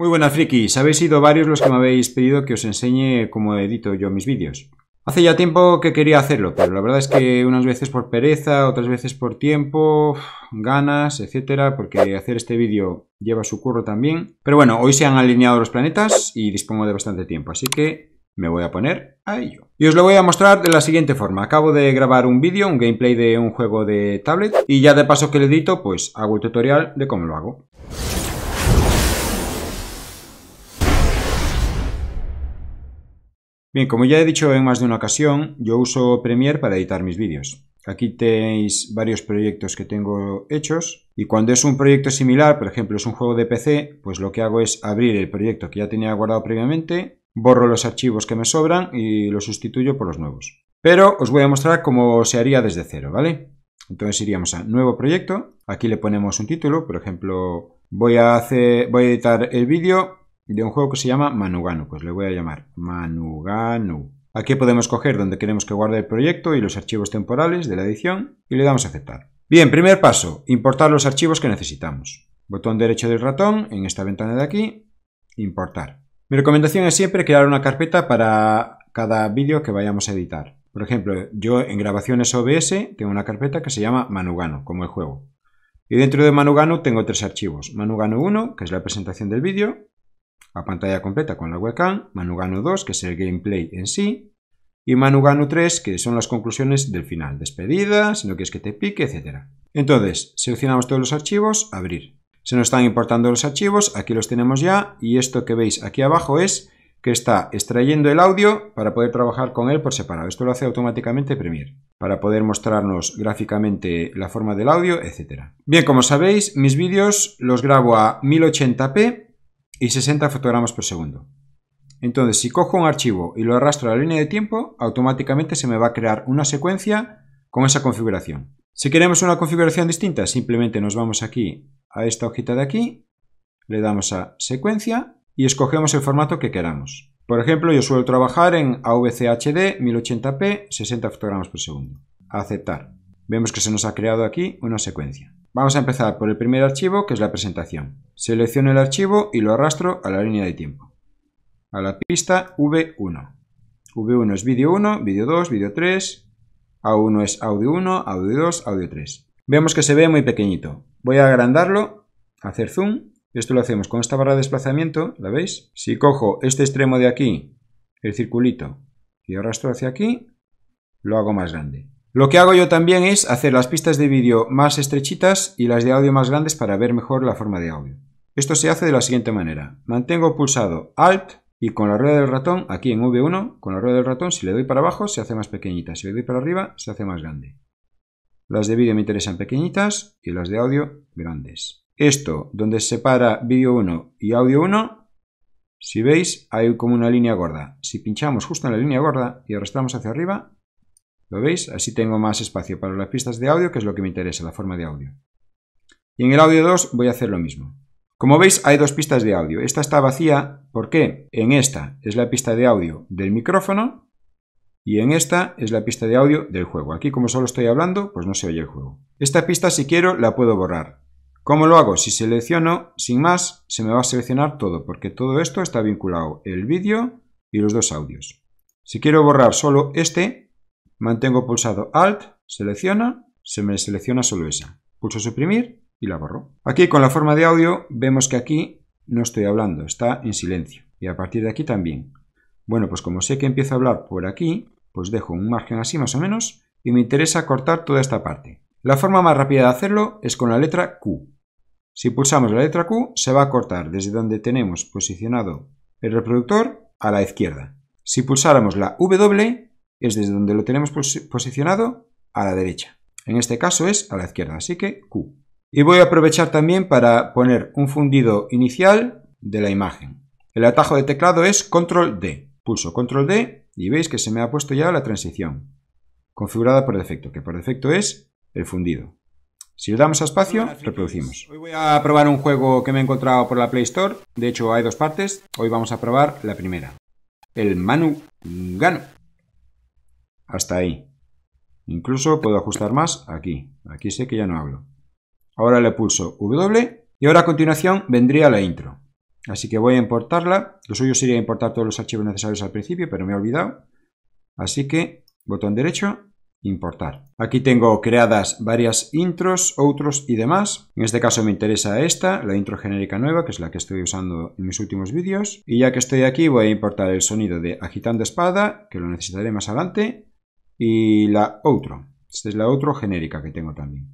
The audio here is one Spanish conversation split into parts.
Muy buenas frikis, habéis sido varios los que me habéis pedido que os enseñe cómo edito yo mis vídeos. Hace ya tiempo que quería hacerlo, pero la verdad es que unas veces por pereza, otras veces por tiempo, ganas, etcétera, porque hacer este vídeo lleva su curro también. Pero bueno, hoy se han alineado los planetas y dispongo de bastante tiempo, así que me voy a poner a ello. Y os lo voy a mostrar de la siguiente forma. Acabo de grabar un vídeo, un gameplay de un juego de tablet y ya de paso que le edito, pues hago el tutorial de cómo lo hago. Bien, como ya he dicho en más de una ocasión, yo uso Premiere para editar mis vídeos. Aquí tenéis varios proyectos que tengo hechos y cuando es un proyecto similar, por ejemplo es un juego de PC, pues lo que hago es abrir el proyecto que ya tenía guardado previamente, borro los archivos que me sobran y los sustituyo por los nuevos. Pero os voy a mostrar cómo se haría desde cero, ¿vale? Entonces iríamos a nuevo proyecto, aquí le ponemos un título, por ejemplo voy a, hacer, voy a editar el vídeo de un juego que se llama Manugano, pues le voy a llamar Manugano. Aquí podemos coger donde queremos que guarde el proyecto y los archivos temporales de la edición y le damos a aceptar. Bien, primer paso, importar los archivos que necesitamos. Botón derecho del ratón en esta ventana de aquí, importar. Mi recomendación es siempre crear una carpeta para cada vídeo que vayamos a editar. Por ejemplo, yo en grabaciones OBS tengo una carpeta que se llama Manugano, como el juego. Y dentro de Manugano tengo tres archivos. Manugano 1, que es la presentación del vídeo. La pantalla completa con la webcam, Manugano 2, que es el gameplay en sí, y Manugano 3, que son las conclusiones del final, despedida, si no quieres que te pique, etc. Entonces, seleccionamos todos los archivos, abrir. Se nos están importando los archivos, aquí los tenemos ya, y esto que veis aquí abajo es que está extrayendo el audio para poder trabajar con él por separado. Esto lo hace automáticamente Premiere, para poder mostrarnos gráficamente la forma del audio, etc. Bien, como sabéis, mis vídeos los grabo a 1080p, y 60 fotogramas por segundo. Entonces, si cojo un archivo y lo arrastro a la línea de tiempo, automáticamente se me va a crear una secuencia con esa configuración. Si queremos una configuración distinta, simplemente nos vamos aquí a esta hojita de aquí, le damos a secuencia y escogemos el formato que queramos. Por ejemplo, yo suelo trabajar en AVCHD 1080p 60 fotogramas por segundo. Aceptar. Vemos que se nos ha creado aquí una secuencia. Vamos a empezar por el primer archivo, que es la presentación. Selecciono el archivo y lo arrastro a la línea de tiempo, a la pista V1. V1 es vídeo 1, vídeo 2, vídeo 3, A1 es audio 1, audio 2, audio 3. Vemos que se ve muy pequeñito. Voy a agrandarlo, hacer zoom. Esto lo hacemos con esta barra de desplazamiento, ¿la veis? Si cojo este extremo de aquí, el circulito, y arrastro hacia aquí, lo hago más grande. Lo que hago yo también es hacer las pistas de vídeo más estrechitas y las de audio más grandes para ver mejor la forma de audio. Esto se hace de la siguiente manera. Mantengo pulsado Alt y con la rueda del ratón, aquí en V1, con la rueda del ratón, si le doy para abajo se hace más pequeñita, si le doy para arriba se hace más grande. Las de vídeo me interesan pequeñitas y las de audio grandes. Esto, donde se separa vídeo 1 y audio 1, si veis hay como una línea gorda. Si pinchamos justo en la línea gorda y arrastramos hacia arriba, ¿Lo veis? Así tengo más espacio para las pistas de audio, que es lo que me interesa, la forma de audio. Y en el audio 2 voy a hacer lo mismo. Como veis, hay dos pistas de audio. Esta está vacía, ¿por qué? En esta es la pista de audio del micrófono y en esta es la pista de audio del juego. Aquí, como solo estoy hablando, pues no se oye el juego. Esta pista, si quiero, la puedo borrar. ¿Cómo lo hago? Si selecciono, sin más, se me va a seleccionar todo, porque todo esto está vinculado, el vídeo y los dos audios. Si quiero borrar solo este, Mantengo pulsado Alt, selecciona, se me selecciona solo esa. Pulso suprimir y la borro. Aquí con la forma de audio vemos que aquí no estoy hablando, está en silencio. Y a partir de aquí también. Bueno, pues como sé que empiezo a hablar por aquí, pues dejo un margen así más o menos y me interesa cortar toda esta parte. La forma más rápida de hacerlo es con la letra Q. Si pulsamos la letra Q se va a cortar desde donde tenemos posicionado el reproductor a la izquierda. Si pulsáramos la W es desde donde lo tenemos posicionado a la derecha. En este caso es a la izquierda, así que Q. Y voy a aprovechar también para poner un fundido inicial de la imagen. El atajo de teclado es Control D. Pulso Control D y veis que se me ha puesto ya la transición configurada por defecto, que por defecto es el fundido. Si le damos a espacio, reproducimos. Hoy voy a probar un juego que me he encontrado por la Play Store. De hecho, hay dos partes. Hoy vamos a probar la primera. El Manu Gano hasta ahí. Incluso puedo ajustar más aquí. Aquí sé que ya no hablo. Ahora le pulso W y ahora a continuación vendría la intro. Así que voy a importarla. Lo suyo sería importar todos los archivos necesarios al principio, pero me he olvidado. Así que botón derecho, importar. Aquí tengo creadas varias intros, otros y demás. En este caso me interesa esta, la intro genérica nueva, que es la que estoy usando en mis últimos vídeos. Y ya que estoy aquí voy a importar el sonido de agitando espada, que lo necesitaré más adelante y la otro Esta es la otro genérica que tengo también.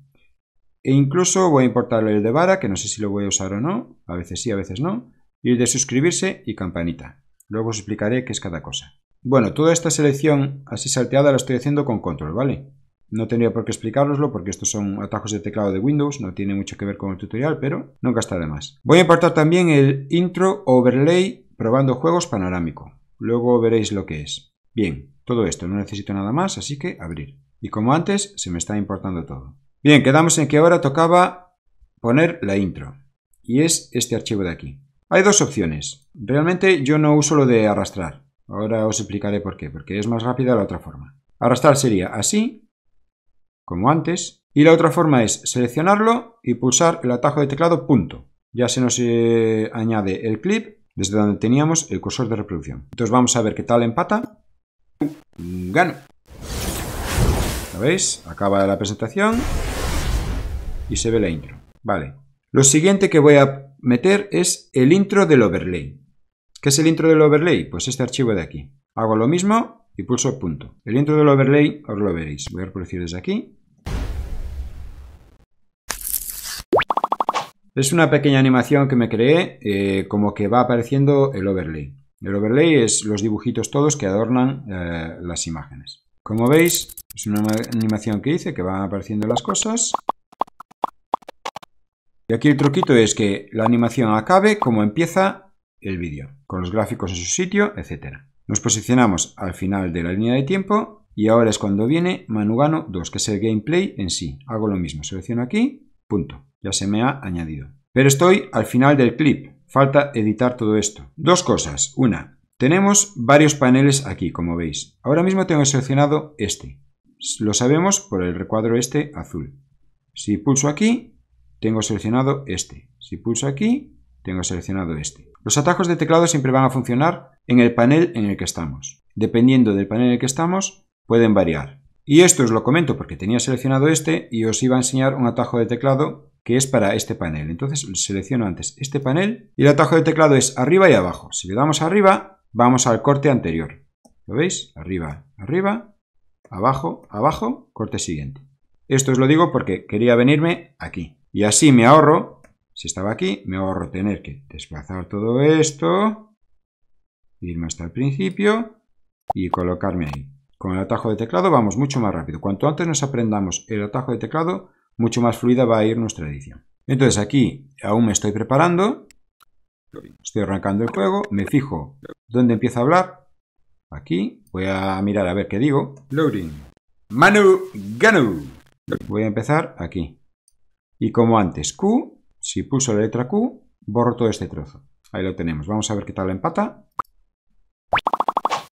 E incluso voy a importarle el de vara, que no sé si lo voy a usar o no, a veces sí, a veces no, y el de suscribirse y campanita. Luego os explicaré qué es cada cosa. Bueno, toda esta selección así salteada la estoy haciendo con control, ¿vale? No tendría por qué explicároslo porque estos son atajos de teclado de Windows, no tiene mucho que ver con el tutorial, pero nunca está de más. Voy a importar también el intro overlay probando juegos panorámico. Luego veréis lo que es. Bien, todo esto, no necesito nada más, así que abrir. Y como antes, se me está importando todo. Bien, quedamos en que ahora tocaba poner la intro. Y es este archivo de aquí. Hay dos opciones. Realmente yo no uso lo de arrastrar. Ahora os explicaré por qué, porque es más rápida la otra forma. Arrastrar sería así, como antes. Y la otra forma es seleccionarlo y pulsar el atajo de teclado punto. Ya se nos eh, añade el clip desde donde teníamos el cursor de reproducción. Entonces vamos a ver qué tal empata gano. ¿Lo veis? Acaba la presentación y se ve la intro. Vale. Lo siguiente que voy a meter es el intro del overlay. ¿Qué es el intro del overlay? Pues este archivo de aquí. Hago lo mismo y pulso punto. El intro del overlay os lo veréis. Voy a reproducir desde aquí. Es una pequeña animación que me creé, eh, como que va apareciendo el overlay. El overlay es los dibujitos todos que adornan eh, las imágenes. Como veis, es una animación que hice, que van apareciendo las cosas. Y aquí el truquito es que la animación acabe como empieza el vídeo, con los gráficos en su sitio, etc. Nos posicionamos al final de la línea de tiempo y ahora es cuando viene Manugano 2, que es el gameplay en sí. Hago lo mismo, selecciono aquí, punto. Ya se me ha añadido. Pero estoy al final del clip, Falta editar todo esto. Dos cosas. Una, tenemos varios paneles aquí, como veis. Ahora mismo tengo seleccionado este. Lo sabemos por el recuadro este azul. Si pulso aquí, tengo seleccionado este. Si pulso aquí, tengo seleccionado este. Los atajos de teclado siempre van a funcionar en el panel en el que estamos. Dependiendo del panel en el que estamos, pueden variar. Y esto os lo comento porque tenía seleccionado este y os iba a enseñar un atajo de teclado que es para este panel. Entonces selecciono antes este panel y el atajo de teclado es arriba y abajo. Si le damos arriba, vamos al corte anterior. ¿Lo veis? Arriba, arriba, abajo, abajo, corte siguiente. Esto os lo digo porque quería venirme aquí. Y así me ahorro, si estaba aquí, me ahorro tener que desplazar todo esto, irme hasta el principio y colocarme ahí. Con el atajo de teclado vamos mucho más rápido. Cuanto antes nos aprendamos el atajo de teclado, mucho más fluida va a ir nuestra edición. Entonces aquí aún me estoy preparando, estoy arrancando el juego, me fijo dónde empieza a hablar, aquí, voy a mirar a ver qué digo, loading, Manu Ganu, voy a empezar aquí, y como antes, Q, si pulso la letra Q, borro todo este trozo, ahí lo tenemos, vamos a ver qué tal la empata,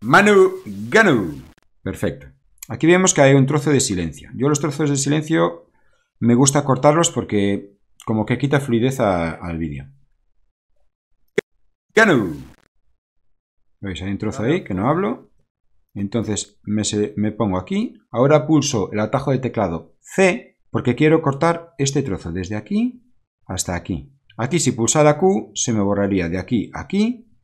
Manu Ganu, perfecto, aquí vemos que hay un trozo de silencio, yo los trozos de silencio me gusta cortarlos porque como que quita fluidez al vídeo. no? ¿Veis? Hay un trozo ahí que no hablo. Entonces me, me pongo aquí. Ahora pulso el atajo de teclado C porque quiero cortar este trozo desde aquí hasta aquí. Aquí si pulsara Q se me borraría de aquí a aquí,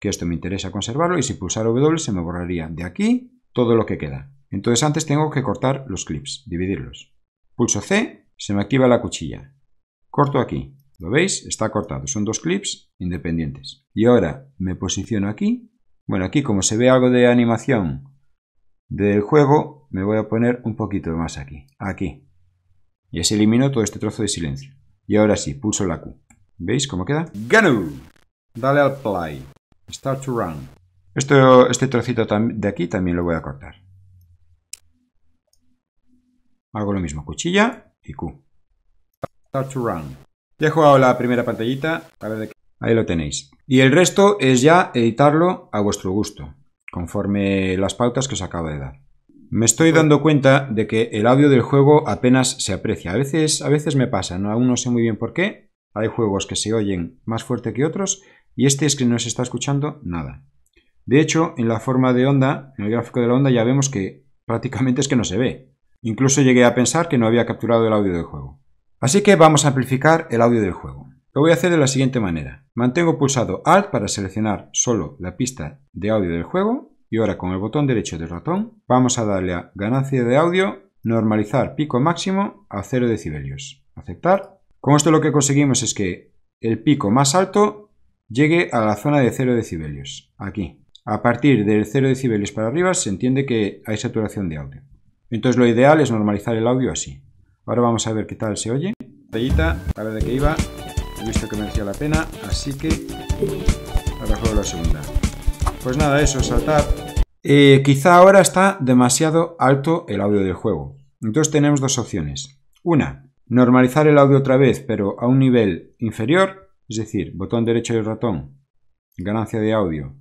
que esto me interesa conservarlo, y si pulsara W se me borraría de aquí todo lo que queda. Entonces antes tengo que cortar los clips, dividirlos. Pulso C se me activa la cuchilla. Corto aquí. ¿Lo veis? Está cortado. Son dos clips independientes. Y ahora me posiciono aquí. Bueno, aquí como se ve algo de animación del juego, me voy a poner un poquito más aquí. Aquí. Y así elimino todo este trozo de silencio. Y ahora sí, pulso la Q. ¿Veis cómo queda? ¡Ganu! Dale al play. Start to run. Esto, este trocito de aquí también lo voy a cortar. Hago lo mismo, cuchilla, y Q. Ya he jugado la primera pantallita, a ver de Ahí lo tenéis. Y el resto es ya editarlo a vuestro gusto, conforme las pautas que os acabo de dar. Me estoy pues- dando cuenta de que el audio del juego apenas se aprecia. A veces, a veces me pasa, aún no sé muy bien por qué. Hay juegos que se oyen más fuerte que otros y este es que no se está escuchando nada. De hecho, en la forma de onda, en el gráfico de la onda, ya vemos que prácticamente es que no se ve. Incluso llegué a pensar que no había capturado el audio del juego. Así que vamos a amplificar el audio del juego. Lo voy a hacer de la siguiente manera. Mantengo pulsado Alt para seleccionar solo la pista de audio del juego y ahora con el botón derecho del ratón vamos a darle a ganancia de audio, normalizar pico máximo a 0 decibelios. Aceptar. Con esto lo que conseguimos es que el pico más alto llegue a la zona de 0 decibelios, aquí. A partir del 0 decibelios para arriba se entiende que hay saturación de audio. Entonces lo ideal es normalizar el audio así. Ahora vamos a ver qué tal se oye. Pantallita, a ver de qué iba. He visto que merecía la pena, así que ahora juego la segunda. Pues nada, eso, saltar. Eh, quizá ahora está demasiado alto el audio del juego. Entonces tenemos dos opciones. Una, normalizar el audio otra vez, pero a un nivel inferior, es decir, botón derecho del ratón, ganancia de audio,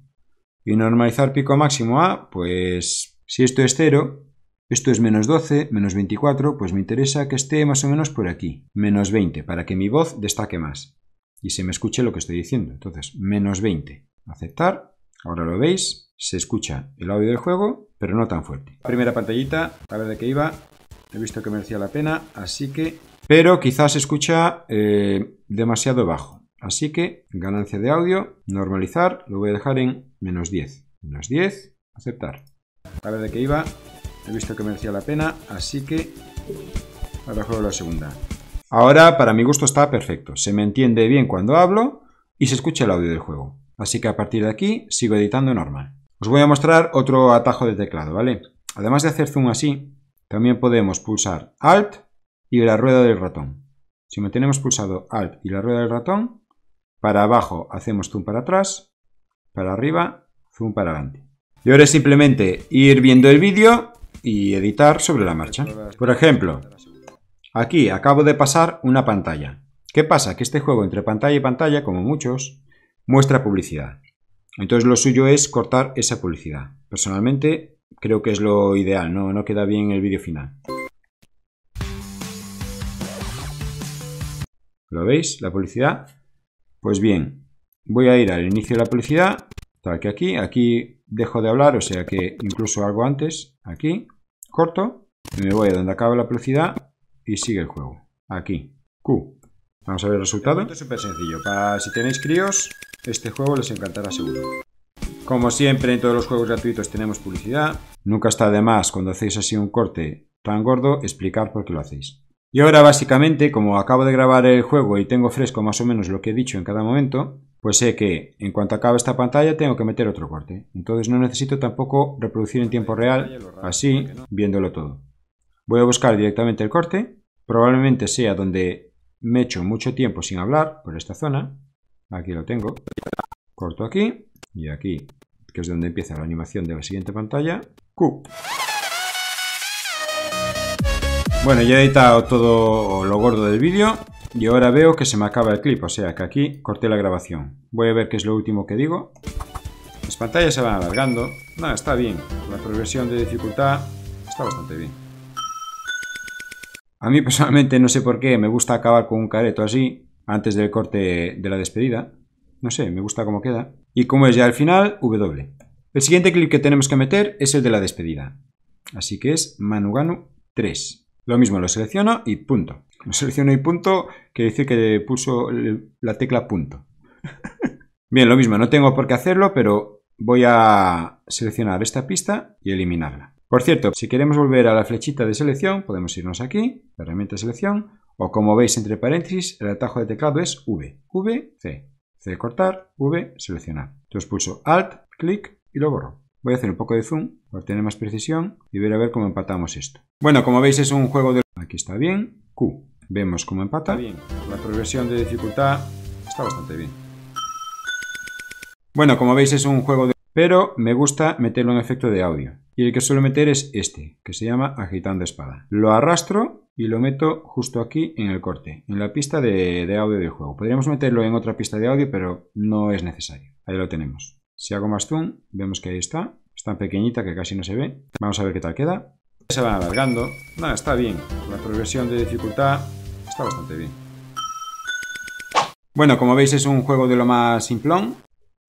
y normalizar pico máximo a, pues si esto es cero... Esto es menos 12, menos 24, pues me interesa que esté más o menos por aquí. Menos 20, para que mi voz destaque más. Y se me escuche lo que estoy diciendo. Entonces, menos 20. Aceptar. Ahora lo veis. Se escucha el audio del juego, pero no tan fuerte. Primera pantallita, a ver de qué iba. He visto que merecía la pena, así que... Pero quizás se escucha eh, demasiado bajo. Así que, ganancia de audio, normalizar, lo voy a dejar en menos 10. Menos 10, aceptar. A ver de qué iba. He visto que merecía la pena, así que juego la segunda. Ahora, para mi gusto, está perfecto. Se me entiende bien cuando hablo y se escucha el audio del juego. Así que a partir de aquí sigo editando normal. Os voy a mostrar otro atajo de teclado, ¿vale? Además de hacer zoom así, también podemos pulsar Alt y la rueda del ratón. Si mantenemos pulsado Alt y la rueda del ratón, para abajo hacemos zoom para atrás, para arriba, zoom para adelante. Y ahora simplemente ir viendo el vídeo y editar sobre la marcha. Por ejemplo, aquí acabo de pasar una pantalla. ¿Qué pasa? Que este juego entre pantalla y pantalla, como muchos, muestra publicidad. Entonces lo suyo es cortar esa publicidad. Personalmente creo que es lo ideal, no, no queda bien el vídeo final. ¿Lo veis? La publicidad. Pues bien, voy a ir al inicio de la publicidad, tal que aquí, aquí dejo de hablar, o sea que incluso algo antes, Aquí, corto, y me voy a donde acaba la publicidad y sigue el juego. Aquí, Q. Vamos a ver el resultado. Esto es súper sencillo. si tenéis críos, este juego les encantará seguro. Como siempre, en todos los juegos gratuitos tenemos publicidad. Nunca está de más, cuando hacéis así un corte tan gordo, explicar por qué lo hacéis. Y ahora, básicamente, como acabo de grabar el juego y tengo fresco más o menos lo que he dicho en cada momento, pues sé que en cuanto acabe esta pantalla tengo que meter otro corte. Entonces no necesito tampoco reproducir en tiempo real, así viéndolo todo. Voy a buscar directamente el corte, probablemente sea donde me echo mucho tiempo sin hablar, por esta zona. Aquí lo tengo. Corto aquí y aquí, que es donde empieza la animación de la siguiente pantalla. Q. Bueno, ya he editado todo lo gordo del vídeo. Y ahora veo que se me acaba el clip, o sea que aquí corté la grabación. Voy a ver qué es lo último que digo. Las pantallas se van alargando. Nada, está bien. La progresión de dificultad está bastante bien. A mí personalmente no sé por qué me gusta acabar con un careto así, antes del corte de la despedida. No sé, me gusta cómo queda. Y como es ya el final, W. El siguiente clip que tenemos que meter es el de la despedida. Así que es Manuganu 3. Lo mismo lo selecciono y punto. Selecciono y punto, quiere decir que puso la tecla punto. Bien, lo mismo, no tengo por qué hacerlo, pero voy a seleccionar esta pista y eliminarla. Por cierto, si queremos volver a la flechita de selección, podemos irnos aquí, herramienta selección, o como veis entre paréntesis, el atajo de teclado es V, V, C, C cortar, V, seleccionar. Entonces pulso Alt, clic y lo borro. Voy a hacer un poco de zoom para tener más precisión y ver a ver cómo empatamos esto. Bueno, como veis es un juego de Aquí está bien. Q. Vemos cómo empata. bien. La progresión de dificultad está bastante bien. Bueno, como veis es un juego de... Pero me gusta meterlo en efecto de audio. Y el que suelo meter es este, que se llama agitando espada. Lo arrastro y lo meto justo aquí en el corte, en la pista de, audio del juego. Podríamos meterlo en otra pista de audio, pero no es necesario. Ahí lo tenemos. Si hago más zoom, vemos que ahí está. Es tan pequeñita que casi no se ve. Vamos a ver qué tal queda se van alargando. Nada, está bien. La progresión de dificultad está bastante bien. Bueno, como veis es un juego de lo más simplón.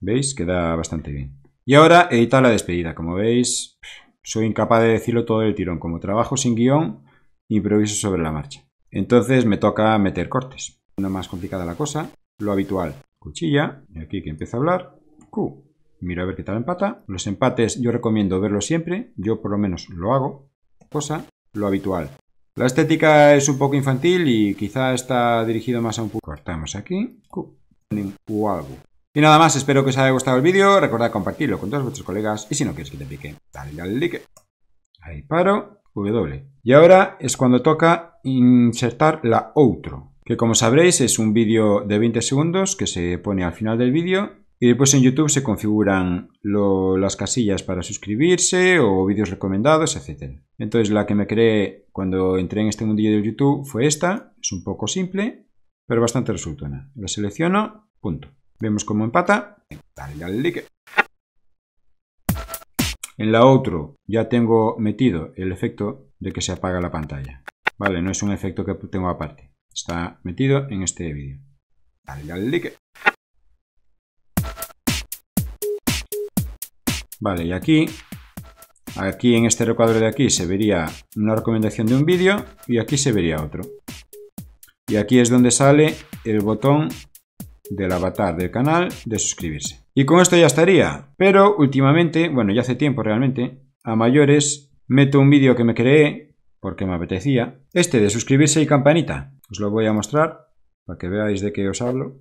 ¿Veis? Queda bastante bien. Y ahora editar la despedida. Como veis, soy incapaz de decirlo todo el tirón. Como trabajo sin guión, improviso sobre la marcha. Entonces me toca meter cortes. No más complicada la cosa. Lo habitual. Cuchilla. Y aquí que empieza a hablar. Q. Miro a ver qué tal empata. Los empates yo recomiendo verlos siempre. Yo por lo menos lo hago cosa, lo habitual. La estética es un poco infantil y quizá está dirigido más a un poco Cortamos aquí. Y nada más, espero que os haya gustado el vídeo. Recordad compartirlo con todos vuestros colegas. Y si no quieres que te pique, dale al like. Ahí paro. W. Y ahora es cuando toca insertar la outro. Que como sabréis es un vídeo de 20 segundos que se pone al final del vídeo y después en YouTube se configuran las casillas para suscribirse o vídeos recomendados, etc. Entonces la que me creé cuando entré en este mundillo de YouTube fue esta. Es un poco simple, pero bastante resultona. La selecciono, punto. Vemos cómo empata. En la otro ya tengo metido el efecto de que se apaga la pantalla. Vale, no es un efecto que tengo aparte. Está metido en este vídeo. Dale Vale, y aquí, aquí en este recuadro de aquí se vería una recomendación de un vídeo y aquí se vería otro. Y aquí es donde sale el botón del avatar del canal de suscribirse. Y con esto ya estaría, pero últimamente, bueno, ya hace tiempo realmente, a mayores meto un vídeo que me creé, porque me apetecía, este de suscribirse y campanita. Os lo voy a mostrar para que veáis de qué os hablo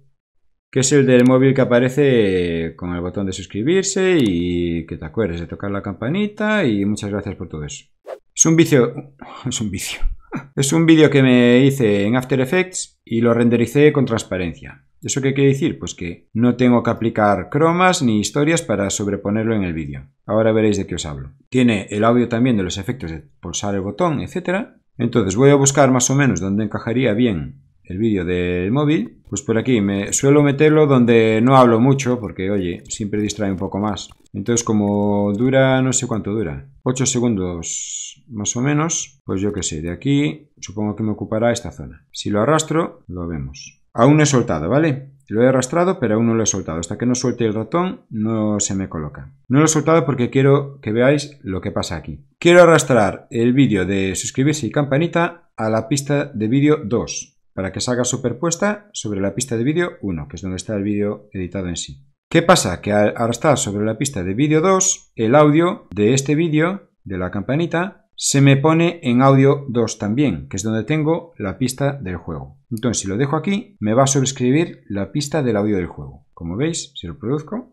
que es el del móvil que aparece con el botón de suscribirse y que te acuerdes de tocar la campanita y muchas gracias por todo eso. Es un vicio... Es un vicio. Es un vídeo que me hice en After Effects y lo rendericé con transparencia. ¿Eso qué quiere decir? Pues que no tengo que aplicar cromas ni historias para sobreponerlo en el vídeo. Ahora veréis de qué os hablo. Tiene el audio también de los efectos de pulsar el botón, etc. Entonces voy a buscar más o menos dónde encajaría bien el vídeo del móvil, pues por aquí me suelo meterlo donde no hablo mucho porque, oye, siempre distrae un poco más. Entonces, como dura, no sé cuánto dura, 8 segundos más o menos, pues yo qué sé, de aquí supongo que me ocupará esta zona. Si lo arrastro, lo vemos. Aún he soltado, ¿vale? Lo he arrastrado, pero aún no lo he soltado. Hasta que no suelte el ratón, no se me coloca. No lo he soltado porque quiero que veáis lo que pasa aquí. Quiero arrastrar el vídeo de suscribirse y campanita a la pista de vídeo 2 para que salga superpuesta sobre la pista de vídeo 1, que es donde está el vídeo editado en sí. ¿Qué pasa? Que al, arrastrar sobre la pista de vídeo 2, el audio de este vídeo, de la campanita, se me pone en audio 2 también, que es donde tengo la pista del juego. Entonces, si lo dejo aquí, me va a sobrescribir la pista del audio del juego. Como veis, si lo produzco...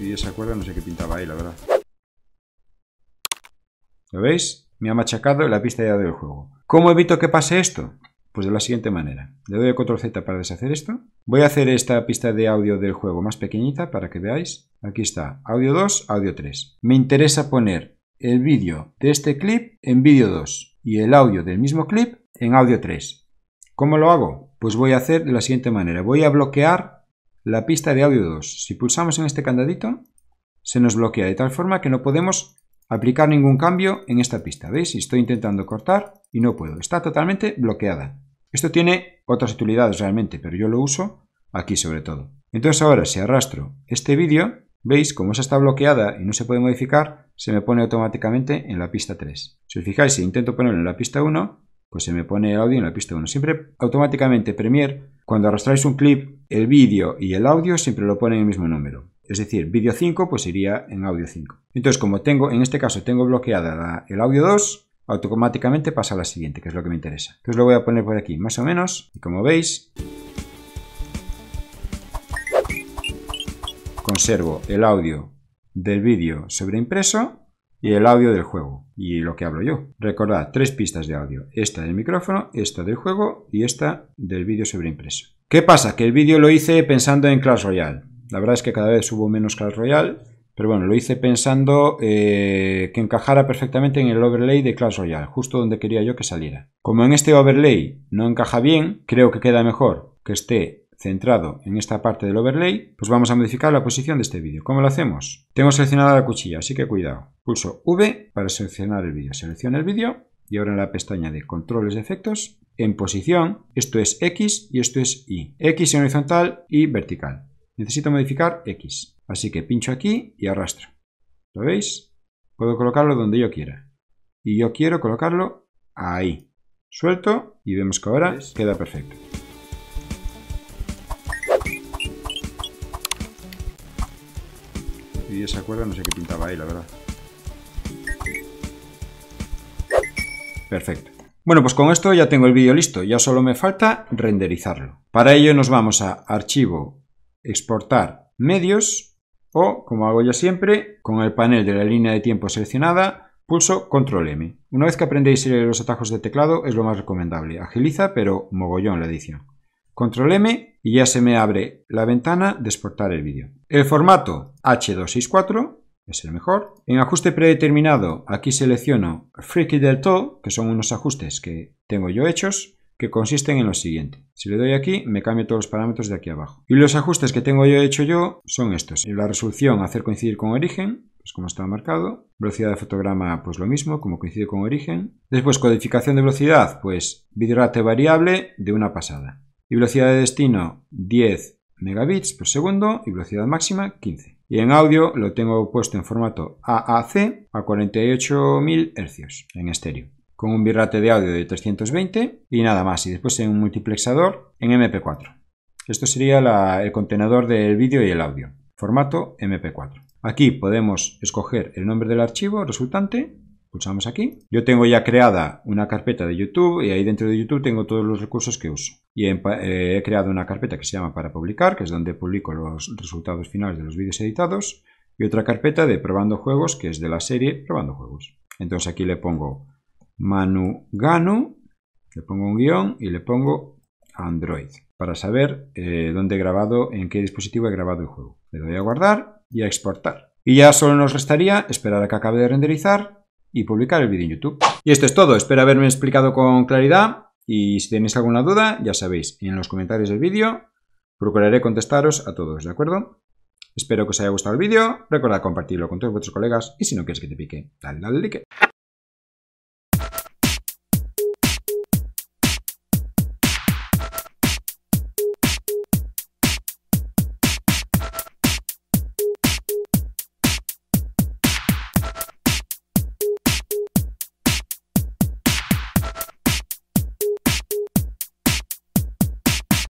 Y esa cuerda no sé qué pintaba ahí, la verdad. ¿Lo veis? me ha machacado la pista de audio del juego. ¿Cómo evito que pase esto? Pues de la siguiente manera. Le doy a control Z para deshacer esto. Voy a hacer esta pista de audio del juego más pequeñita para que veáis. Aquí está, audio 2, audio 3. Me interesa poner el vídeo de este clip en vídeo 2 y el audio del mismo clip en audio 3. ¿Cómo lo hago? Pues voy a hacer de la siguiente manera. Voy a bloquear la pista de audio 2. Si pulsamos en este candadito, se nos bloquea de tal forma que no podemos aplicar ningún cambio en esta pista. ¿Veis? Estoy intentando cortar y no puedo. Está totalmente bloqueada. Esto tiene otras utilidades realmente, pero yo lo uso aquí sobre todo. Entonces ahora si arrastro este vídeo, veis como esa está bloqueada y no se puede modificar, se me pone automáticamente en la pista 3. Si os fijáis, si intento ponerlo en la pista 1, pues se me pone el audio en la pista 1. Siempre automáticamente Premiere, cuando arrastráis un clip, el vídeo y el audio siempre lo ponen en el mismo número. Es decir, vídeo 5 pues iría en audio 5. Entonces, como tengo, en este caso tengo bloqueada el audio 2, automáticamente pasa a la siguiente, que es lo que me interesa. Entonces lo voy a poner por aquí, más o menos, y como veis, conservo el audio del vídeo sobreimpreso y el audio del juego y lo que hablo yo. Recordad, tres pistas de audio, esta del micrófono, esta del juego y esta del vídeo sobreimpreso. ¿Qué pasa? Que el vídeo lo hice pensando en Clash Royale. La verdad es que cada vez subo menos Clash Royale, pero bueno, lo hice pensando eh, que encajara perfectamente en el overlay de Clash Royale, justo donde quería yo que saliera. Como en este overlay no encaja bien, creo que queda mejor que esté centrado en esta parte del overlay, pues vamos a modificar la posición de este vídeo. ¿Cómo lo hacemos? Tengo seleccionada la cuchilla, así que cuidado. Pulso V para seleccionar el vídeo. Selecciono el vídeo y ahora en la pestaña de controles de efectos, en posición, esto es X y esto es Y. X en horizontal y vertical. Necesito modificar X. Así que pincho aquí y arrastro. ¿Lo veis? Puedo colocarlo donde yo quiera. Y yo quiero colocarlo ahí. Suelto y vemos que ahora queda perfecto. Y esa cuerda no sé qué pintaba ahí, la verdad. Perfecto. Bueno, pues con esto ya tengo el vídeo listo, ya solo me falta renderizarlo. Para ello nos vamos a Archivo, exportar medios o, como hago ya siempre, con el panel de la línea de tiempo seleccionada, pulso Control M. Una vez que aprendéis los atajos de teclado es lo más recomendable. Agiliza pero mogollón la edición. Control M y ya se me abre la ventana de exportar el vídeo. El formato H264 es el mejor. En ajuste predeterminado aquí selecciono Freaky del Todo, que son unos ajustes que tengo yo hechos que consisten en lo siguiente. Si le doy aquí, me cambio todos los parámetros de aquí abajo. Y los ajustes que tengo yo hecho yo son estos. La resolución, hacer coincidir con origen, pues como está marcado. Velocidad de fotograma, pues lo mismo, como coincide con origen. Después, codificación de velocidad, pues rate variable de una pasada. Y velocidad de destino, 10 megabits por segundo y velocidad máxima 15. Y en audio lo tengo puesto en formato AAC a 48.000 hercios en estéreo con un birrate de audio de 320 y nada más. Y después en un multiplexador en MP4. Esto sería el contenedor del vídeo y el audio. Formato MP4. Aquí podemos escoger el nombre del archivo resultante. Pulsamos aquí. Yo tengo ya creada una carpeta de YouTube y ahí dentro de YouTube tengo todos los recursos que uso. Y eh, he creado una carpeta que se llama para publicar, que es donde publico los resultados finales de los vídeos editados. Y otra carpeta de probando juegos, que es de la serie probando juegos. Entonces aquí le pongo Manu Ganu, le pongo un guión y le pongo Android para saber eh, dónde he grabado, en qué dispositivo he grabado el juego. Le doy a guardar y a exportar. Y ya solo nos restaría esperar a que acabe de renderizar y publicar el vídeo en YouTube. Y esto es todo, espero haberme explicado con claridad y si tenéis alguna duda, ya sabéis, en los comentarios del vídeo procuraré contestaros a todos, ¿de acuerdo? Espero que os haya gustado el vídeo, recordad compartirlo con todos vuestros colegas y si no quieres que te pique, dale al like.